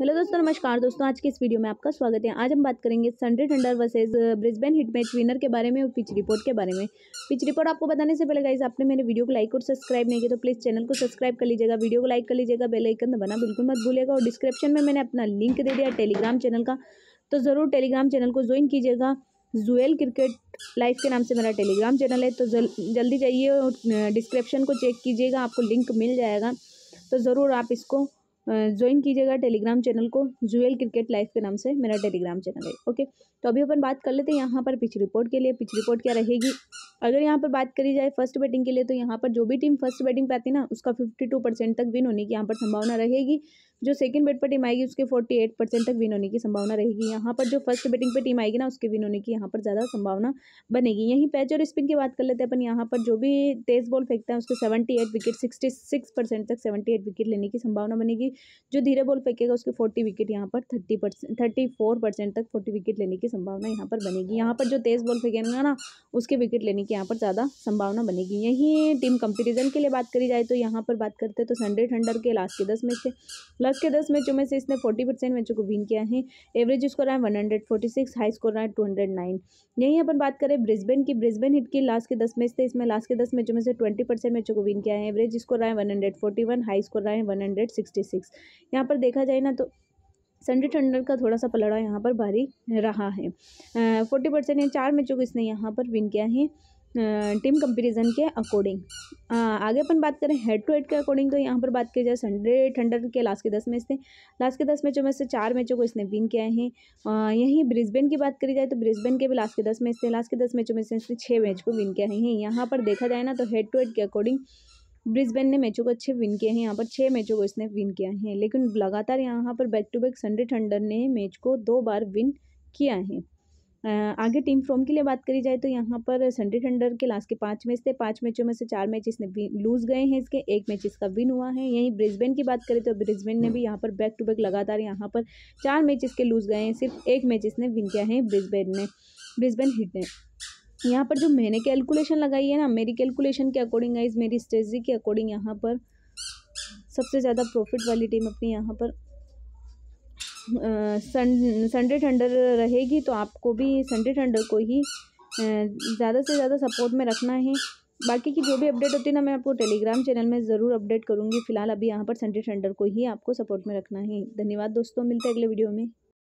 hello दोस्तों नमस्कार दोस्तों आज के इस वीडियो में आपका स्वागत है आज हम बात करेंगे संडे Thunder versus Brisbane Heat match winner के बारे में और पिच रिपोर्ट के बारे में पिच रिपोर्ट आपको बताने से पहले गाइज आपने मेरे वीडियो को लाइक और सब्सक्राइब नहीं किया तो प्लीज़ चैनल को सब्सक्राइब कर लीजिएगा वीडियो को लाइक कर लीजिएगा बेलाइकन दबाना बिल्कुल मत भूलेगा और डिस्क्रिप्शन में मैंने अपना लिंक दे दिया टेलीग्राम चैनल का तो ज़रूर टेलीग्राम चैनल को ज्वाइन कीजिएगा जुएल क्रिकेट लाइफ के नाम से मेरा टेलीग्राम चैनल है तो जल्दी जाइए और डिस्क्रिप्शन को चेक कीजिएगा आपको लिंक मिल जाएगा तो ज़रूर आप इसको ज्वाइन कीजिएगा टेलीग्राम चैनल को जुएल क्रिकेट लाइफ के नाम से मेरा टेलीग्राम चैनल है ओके तो अभी अपन बात कर लेते हैं यहाँ पर पिच रिपोर्ट के लिए पिच रिपोर्ट क्या रहेगी अगर यहाँ पर बात करी जाए फर्स्ट बैटिंग के लिए तो यहाँ पर जो भी टीम फर्स्ट बैटिंग पर आती ना उसका फिफ्टी टू परसेंट तक विन होने की यहाँ पर संभावना रहेगी जो सेकंड बैट पर टीम आएगी उसके फोर्टी एट परसेंट तक विन होने की संभावना रहेगी यहाँ पर जो फर्स्ट बैटिंग पर टीम आएगी ना उसके विन होने की यहाँ पर ज़्यादा संभावना बनेगी यहीं पैच और स्पिन की बात कर लेते हैं अपन यहाँ पर जो भी तेज बॉल फेंकता है उसके seventy eight wicket sixty six percent तक सेवेंटी एट विकेट लेने की संभावना बनेगी जो धीरे बॉल फेंकेगा उसके फोर्टी विकेट यहाँ पर thirty percent thirty four percent तक फोर्टी विकेट लेने की संभावना यहाँ पर बनेगी यहाँ पर जो तेज बॉल फेंकेगा ना उसके विकेट लेने की यहाँ पर ज़्यादा संभावना बनेगी यहीं टीम कंपैरिजन के लिए बात करी जाए तो यहाँ पर बात करते हैं तो संडे ठंडर के लास्ट के दस मैच से लास्ट के दस मैचों में से इसने फोर्टी परसेंट मैचों को विन किया है एवरेज स्कोर है one hundred forty six high score है टू हंड्रेड नाइन यहीं अपन बात करें ब्रिस्बेन की ब्रिस्बेन हिट की लास्ट के दस मैच थे इसमें लास्ट के दस मैचों में से ट्वेंटी परसेंट मैचों को विन किया है एवरेज स्कोर है one hundred forty one high score रहा है वन हंड्रेड सिक्सटी सिक्स यहाँ पर देखा जाए ना तो संडे टंडर का थोड़ा सा पलड़ा यहाँ पर भारी रहा है फोर्टी परसेंट या चार मैचों को इसने यहाँ पर विन किया है टीम कंपेरिजन के अकॉर्डिंग आगे अपन बात करें हेड टू हेड के अकॉर्डिंग तो यहाँ पर बात की जाए संडे ठंडर के लास्ट के दस मैच थे लास्ट के दस मैचों में से चार मैचों को इसने विन किया है यहीं ब्रिस्बेन की बात करी जाए तो ब्रिस्बेन के भी लास्ट के दस मैच थे लास्ट के दस मैचों में से इसने छः मैच को विन किया है यहाँ पर देखा जाए ना तो हेड टू हेड के अकॉर्डिंग ब्रिस्बेन ने मैचों को अच्छे विन किए हैं यहाँ पर छः मैचों को इसने विन किया है लेकिन लगातार यहाँ पर बैक टू बैक संडे ठंडर ने मैच को दो बार विन किया है आगे टीम फ्रॉम के लिए बात करी जाए तो यहाँ पर संडे टंडर के लास्ट के पाँच मैच थे पाँच मैचों में से चार मैच इसने लूज गए हैं इसके एक मैच इसका विन हुआ है यहीं ब्रिस्बेन की बात करें तो ब्रिस्बेन ने भी यहाँ पर बैक टू बैक लगातार यहाँ पर चार मैच इसके लूज गए हैं सिर्फ एक मैच इसने विन किया है ब्रिस्बेन ने ब्रिस्बेन हिट ने यहाँ पर जो मैंने कैलकुलेशन लगाई है ना मेरी कैलकुलेशन के अकॉर्डिंग है इस मेरी स्ट्रेटजी के अकॉर्डिंग यहाँ पर सबसे ज़्यादा प्रॉफिट वाली टीम अपनी यहाँ पर संडे ठंडर रहेगी तो आपको भी संडे ठंडर को ही ज़्यादा से ज़्यादा सपोर्ट में रखना है बाकी की जो भी अपडेट होती है ना मैं आपको टेलीग्राम चैनल में ज़रूर अपडेट करूँगी फिलहाल अभी यहाँ पर संडे ठंडर को ही आपको सपोर्ट में रखना है धन्यवाद दोस्तों मिलते हैं अगले वीडियो में